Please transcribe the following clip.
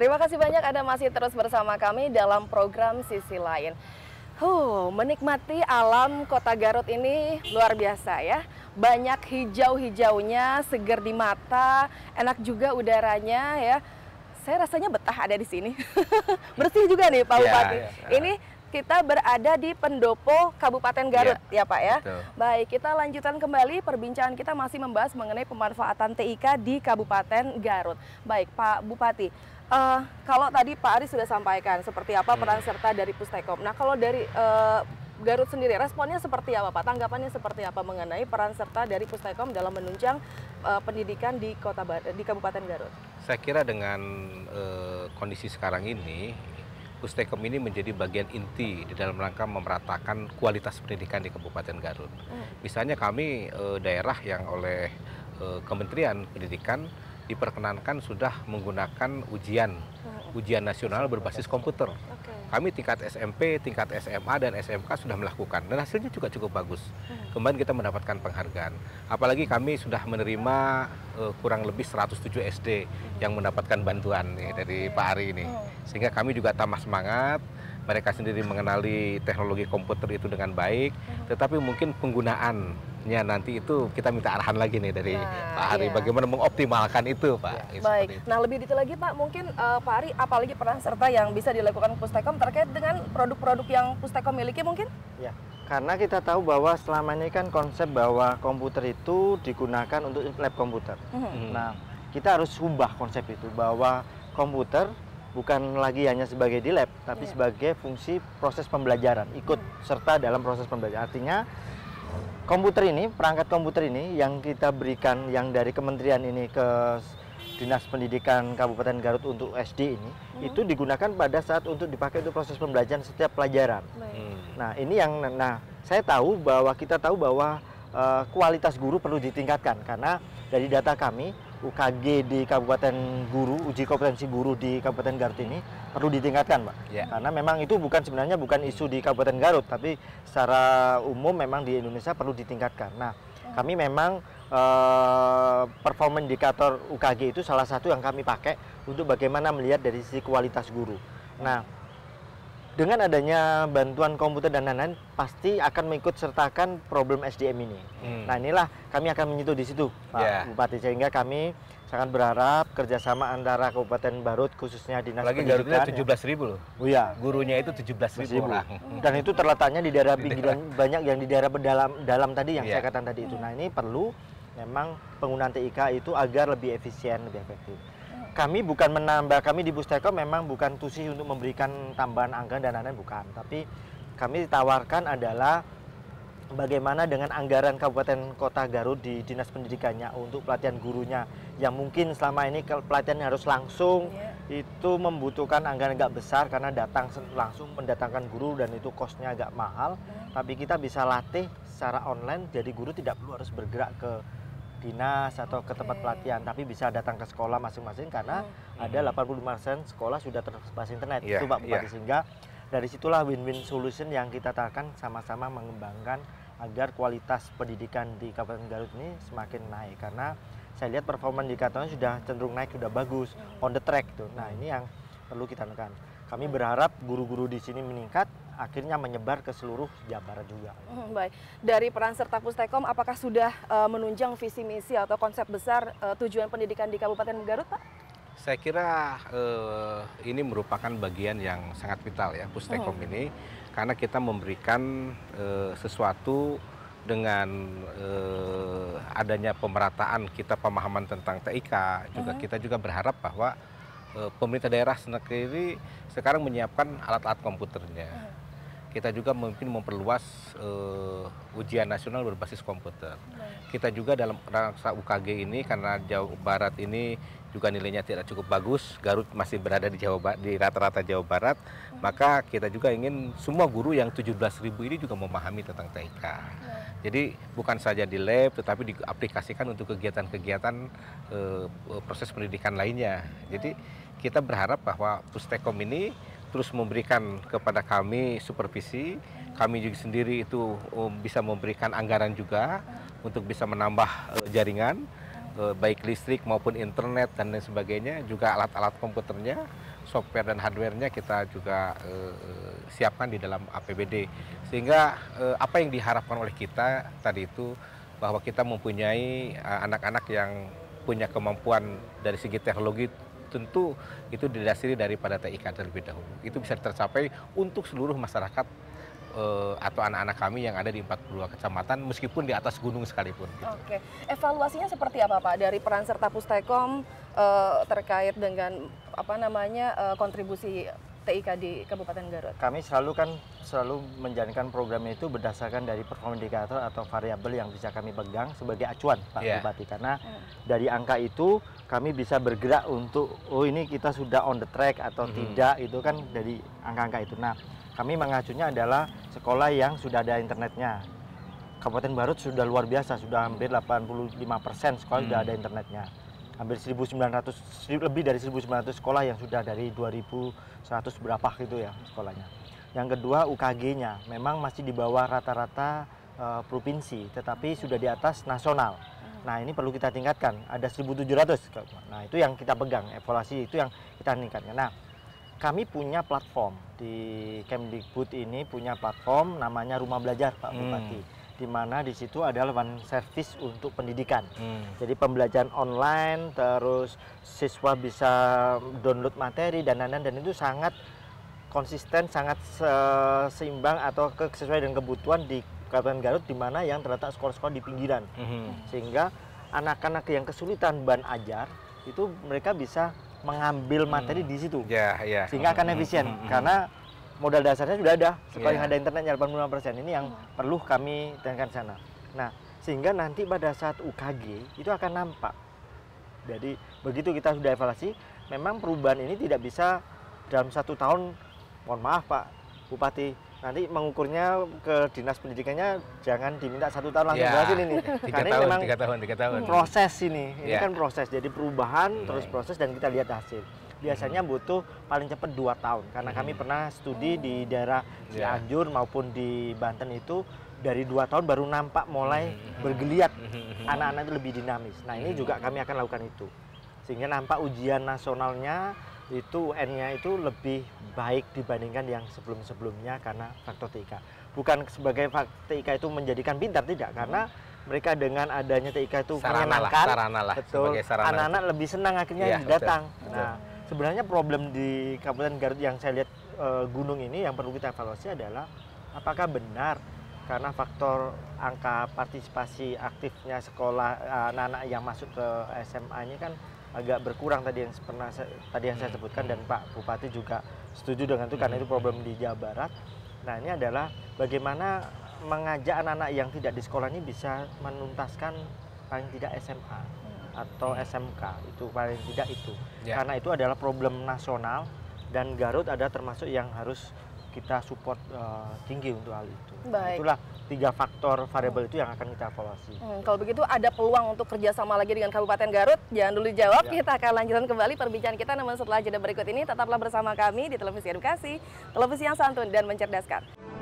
Terima kasih banyak Anda masih terus bersama kami dalam program Sisi Lain. Huh, menikmati alam kota Garut ini luar biasa ya. Banyak hijau-hijaunya, seger di mata, enak juga udaranya ya. Saya rasanya betah ada di sini. Bersih juga nih Pak iya, Bupati. Ya, ya, ya. Ini kita berada di Pendopo Kabupaten iya, Garut ya, ya Pak ya. Betul. Baik, kita lanjutkan kembali perbincangan kita masih membahas mengenai pemanfaatan TIK di Kabupaten Garut. Baik, Pak Bupati. Uh, kalau tadi Pak Aris sudah sampaikan seperti apa hmm. peran serta dari Pustekom. Nah, kalau dari uh, Garut sendiri responnya seperti apa Pak? Tanggapannya seperti apa mengenai peran serta dari Pustekom dalam menunjang uh, pendidikan di kota di Kabupaten Garut? Saya kira dengan uh, kondisi sekarang ini Pustekom ini menjadi bagian inti di dalam rangka memeratakan kualitas pendidikan di Kabupaten Garut. Hmm. Misalnya kami e, daerah yang oleh e, Kementerian Pendidikan diperkenankan sudah menggunakan ujian hmm. ujian nasional berbasis komputer. Kami tingkat SMP, tingkat SMA, dan SMK sudah melakukan. Dan hasilnya juga cukup bagus. Hmm. Kemarin kita mendapatkan penghargaan. Apalagi kami sudah menerima uh, kurang lebih 107 SD hmm. yang mendapatkan bantuan ya, dari Pak Ari ini. Hmm. Sehingga kami juga tambah semangat mereka sendiri mengenali teknologi komputer itu dengan baik, mhm. tetapi mungkin penggunaannya nanti itu kita minta arahan lagi nih dari nah, Pak Ari, iya. bagaimana mengoptimalkan itu, Pak. Ya, baik. Itu. Nah lebih detail lagi Pak, mungkin uh, Pak Ari, apalagi peran serta yang bisa dilakukan Pustekom terkait dengan produk-produk yang Pustekom miliki mungkin? Ya. Karena kita tahu bahwa selama ini kan konsep bahwa komputer itu digunakan untuk lab komputer. Mm -hmm. Nah, kita harus ubah konsep itu bahwa komputer bukan lagi hanya sebagai di lab tapi yeah. sebagai fungsi proses pembelajaran ikut hmm. serta dalam proses pembelajaran artinya komputer ini perangkat komputer ini yang kita berikan yang dari kementerian ini ke Dinas Pendidikan Kabupaten Garut untuk SD ini hmm. itu digunakan pada saat untuk dipakai untuk proses pembelajaran setiap pelajaran. Hmm. Nah, ini yang nah saya tahu bahwa kita tahu bahwa uh, kualitas guru perlu ditingkatkan karena dari data kami UKG di Kabupaten Guru, uji kompetensi guru di Kabupaten Garut ini perlu ditingkatkan, Pak. Ya. Karena memang itu bukan sebenarnya bukan isu di Kabupaten Garut, tapi secara umum memang di Indonesia perlu ditingkatkan. Nah, oh. kami memang uh, eh, performa indikator UKG itu salah satu yang kami pakai untuk bagaimana melihat dari sisi kualitas guru. Nah, dengan adanya bantuan komputer dan lain-lain pasti akan mengikut sertakan problem SDM ini. Hmm. Nah inilah kami akan menyentuh di situ Pak yeah. Bupati sehingga kami sangat berharap kerjasama antara Kabupaten Barut khususnya dinas Lagi Pendidikan. Lagi Garutnya ya. belas ribu loh. Oh, iya. Gurunya itu tujuh belas ribu orang. Dan itu terletaknya di daerah pinggiran banyak yang di daerah pedalam dalam tadi yang yeah. saya katakan tadi itu. Nah ini perlu memang penggunaan TIK itu agar lebih efisien, lebih efektif kami bukan menambah, kami di Busteko memang bukan tusi untuk memberikan tambahan anggaran dan lain-lain bukan, tapi kami ditawarkan adalah bagaimana dengan anggaran Kabupaten Kota Garut di Dinas Pendidikannya untuk pelatihan gurunya yang mungkin selama ini pelatihan harus langsung yeah. itu membutuhkan anggaran agak besar karena datang langsung mendatangkan guru dan itu kosnya agak mahal yeah. tapi kita bisa latih secara online jadi guru tidak perlu harus bergerak ke dinas atau ke tempat pelatihan tapi bisa datang ke sekolah masing-masing karena hmm. ada 85% sekolah sudah terbasis internet yeah, itu Pak Bupati yeah. sehingga dari situlah win-win solution yang kita tawarkan sama-sama mengembangkan agar kualitas pendidikan di Kabupaten Garut ini semakin naik karena saya lihat performa indikatornya sudah cenderung naik sudah bagus on the track tuh. Nah, ini yang perlu kita tekan. Kami berharap guru-guru di sini meningkat akhirnya menyebar ke seluruh Jawa Barat juga. Hmm, baik. Dari peran serta Pustekom, apakah sudah uh, menunjang visi misi atau konsep besar uh, tujuan pendidikan di Kabupaten Garut, Pak? Saya kira uh, ini merupakan bagian yang sangat vital ya Pustekom hmm. ini karena kita memberikan uh, sesuatu dengan uh, adanya pemerataan kita pemahaman tentang TIK juga hmm. kita juga berharap bahwa pemerintah daerah sendiri sekarang menyiapkan alat-alat komputernya. Hmm. Kita juga mungkin memperluas uh, ujian nasional berbasis komputer. Kita juga dalam rangka UKG ini karena Jawa Barat ini juga nilainya tidak cukup bagus, Garut masih berada di Jawa di rata-rata Jawa Barat, hmm. maka kita juga ingin semua guru yang 17.000 ini juga memahami tentang TIK. Ya. Jadi bukan saja di lab tetapi diaplikasikan untuk kegiatan-kegiatan uh, proses pendidikan lainnya. Jadi ya. kita berharap bahwa Pustekom ini terus memberikan kepada kami supervisi. Kami juga sendiri itu um, bisa memberikan anggaran juga untuk bisa menambah uh, jaringan uh, baik listrik maupun internet dan lain sebagainya, juga alat-alat komputernya, software dan hardwarenya kita juga uh, siapkan di dalam APBD. Sehingga apa yang diharapkan oleh kita tadi itu bahwa kita mempunyai anak-anak yang punya kemampuan dari segi teknologi tentu itu didasari daripada TIK terlebih dahulu. Itu bisa tercapai untuk seluruh masyarakat eh, atau anak-anak kami yang ada di 42 kecamatan meskipun di atas gunung sekalipun. Gitu. Oke, evaluasinya seperti apa Pak dari peran serta Pustekom eh, terkait dengan apa namanya eh, kontribusi TIK di Kabupaten Garut? Kami selalu kan selalu menjalankan program itu berdasarkan dari performa indikator atau variabel yang bisa kami pegang sebagai acuan Pak yeah. Bupati karena hmm. dari angka itu kami bisa bergerak untuk oh ini kita sudah on the track atau hmm. tidak itu kan dari angka-angka itu. Nah, kami mengacunya adalah sekolah yang sudah ada internetnya. Kabupaten Barut sudah luar biasa, sudah hampir 85% sekolah hmm. sudah ada internetnya hampir 1.900 lebih dari 1.900 sekolah yang sudah dari 2.100 berapa gitu ya sekolahnya. Yang kedua UKG-nya memang masih di bawah rata-rata e, provinsi, tetapi sudah di atas nasional. Hmm. Nah ini perlu kita tingkatkan. Ada 1.700. Nah itu yang kita pegang evaluasi itu yang kita tingkatkan. Nah kami punya platform di Kemdikbud ini punya platform namanya Rumah Belajar Pak hmm. Bupati. Hmm di mana di situ adalah one service untuk pendidikan. Hmm. Jadi pembelajaran online, terus siswa bisa download materi dan dan dan itu sangat konsisten, sangat seimbang atau sesuai dengan kebutuhan di Kabupaten Garut di mana yang terletak sekolah-sekolah di pinggiran. Hmm. Sehingga anak-anak yang kesulitan bahan ajar itu mereka bisa mengambil materi hmm. di situ. Yeah, yeah. Sehingga akan hmm. efisien hmm. karena modal dasarnya sudah ada sekali iya. yeah. yang ada internetnya 86% ini yang iya. perlu kami tekankan sana. Nah, sehingga nanti pada saat UKG itu akan nampak. Jadi begitu kita sudah evaluasi, memang perubahan ini tidak bisa dalam satu tahun, mohon maaf Pak Bupati, nanti mengukurnya ke dinas pendidikannya jangan diminta satu tahun langsung yeah. Iya. berhasil ini tiga karena tahun, memang tiga tahun, tiga tahun. proses ini ini yeah. kan proses jadi perubahan yeah. terus proses dan kita lihat hasil biasanya hmm. butuh paling cepat 2 tahun karena kami hmm. pernah studi di daerah iya. Cianjur maupun di Banten itu dari dua tahun baru nampak mulai hmm. bergeliat anak-anak itu lebih dinamis. Nah ini juga kami akan lakukan itu sehingga nampak ujian nasionalnya itu UN-nya itu lebih baik dibandingkan yang sebelum-sebelumnya karena faktor TIK. Bukan sebagai faktor TIK itu menjadikan pintar tidak karena mereka dengan adanya TIK itu sarana menyenangkan. betul. Anak-anak lebih senang akhirnya ya, datang. betul. Nah, sebenarnya problem di Kabupaten Garut yang saya lihat e, gunung ini yang perlu kita evaluasi adalah apakah benar karena faktor angka partisipasi aktifnya sekolah eh, anak-anak yang masuk ke SMA ini kan agak berkurang tadi yang pernah tadi yang saya hmm. sebutkan dan Pak Bupati juga setuju dengan itu karena hmm. itu problem di Jawa Barat. Nah ini adalah bagaimana mengajak anak-anak yang tidak di sekolah ini bisa menuntaskan paling tidak SMA atau SMK itu paling tidak itu yeah. karena itu adalah problem nasional dan Garut ada termasuk yang harus kita support uh, tinggi untuk hal itu. Baik. Itulah tiga faktor variabel hmm. itu yang akan kita evaluasi. Hmm, kalau begitu ada peluang untuk kerjasama lagi dengan Kabupaten Garut. Jangan dulu jawab, ya. kita akan lanjutkan kembali perbincangan kita namun setelah jeda berikut ini tetaplah bersama kami di Televisi Edukasi, Televisi yang santun dan mencerdaskan.